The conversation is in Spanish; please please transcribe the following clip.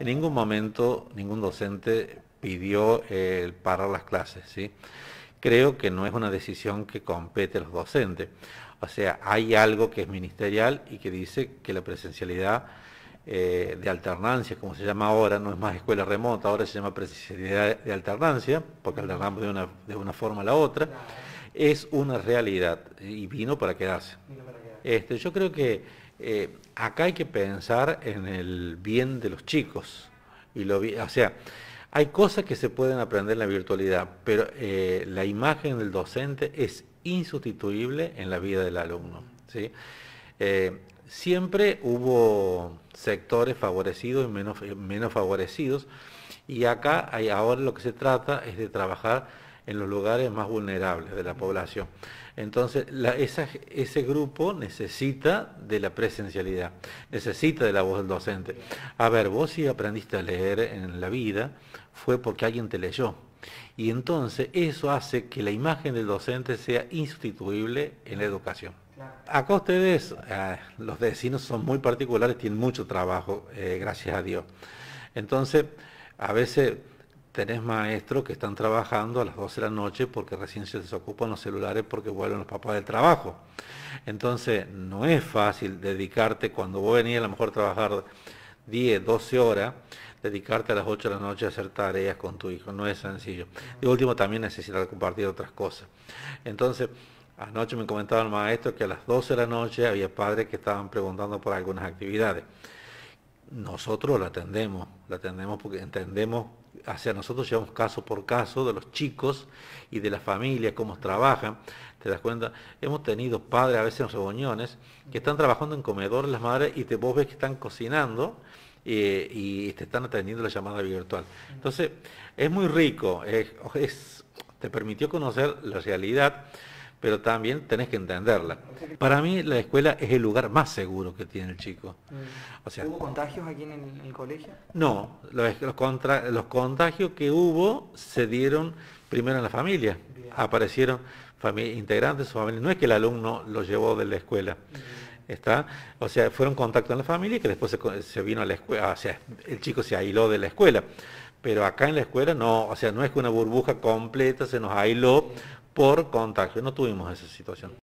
En ningún momento ningún docente pidió eh, parar las clases, ¿sí? Creo que no es una decisión que compete a los docentes. O sea, hay algo que es ministerial y que dice que la presencialidad eh, de alternancia, como se llama ahora, no es más escuela remota, ahora se llama presencialidad de alternancia, porque alternamos de una, de una forma a la otra, es una realidad y vino para quedarse. Este, yo creo que eh, acá hay que pensar en el bien de los chicos. Y lo, o sea, hay cosas que se pueden aprender en la virtualidad, pero eh, la imagen del docente es insustituible en la vida del alumno. Eh, siempre hubo sectores favorecidos y menos, menos favorecidos, y acá hay, ahora lo que se trata es de trabajar en los lugares más vulnerables de la población. Entonces, ese grupo necesita de la presencialidad, necesita de la voz del docente. A ver, vos si aprendiste a leer en la vida, fue porque alguien te leyó. Y entonces eso hace que la imagen del docente sea insustituible en la educación. Acá ustedes, ah, los vecinos son muy particulares, tienen mucho trabajo, eh, gracias a Dios. Entonces, a veces tenés maestros que están trabajando a las 12 de la noche porque recién se desocupan los celulares porque vuelven los papás del trabajo. Entonces, no es fácil dedicarte cuando vos venís a lo mejor trabajar 10, 12 horas, dedicarte a las 8 de la noche a hacer tareas con tu hijo. No es sencillo. Y último, también necesitas compartir otras cosas. Entonces, anoche me comentaba el maestro que a las 12 de la noche había padres que estaban preguntando por algunas actividades nosotros la atendemos, la atendemos porque entendemos, hacia nosotros llevamos caso por caso de los chicos y de las familias, cómo trabajan, te das cuenta, hemos tenido padres a veces en reuniones que están trabajando en comedores las madres y te, vos ves que están cocinando eh, y te están atendiendo la llamada virtual. Entonces, es muy rico, te permitió conocer la realidad pero también tenés que entenderla. Para mí la escuela es el lugar más seguro que tiene el chico. Mm. O ¿Hubo contagios aquí en el, colegio? No, los, contagios que hubo se dieron primero en la familia. Aparecieron integrantes de su familia, No es que el alumno lo llevó de la escuela. Mm. Está, o sea, fueron contacto en la familia y que después se, vino a la escuela, o sea, el chico se aisló de la escuela pero acá en la escuela no, o sea, no es que una burbuja completa se nos aisló por contagio. No tuvimos esa situación.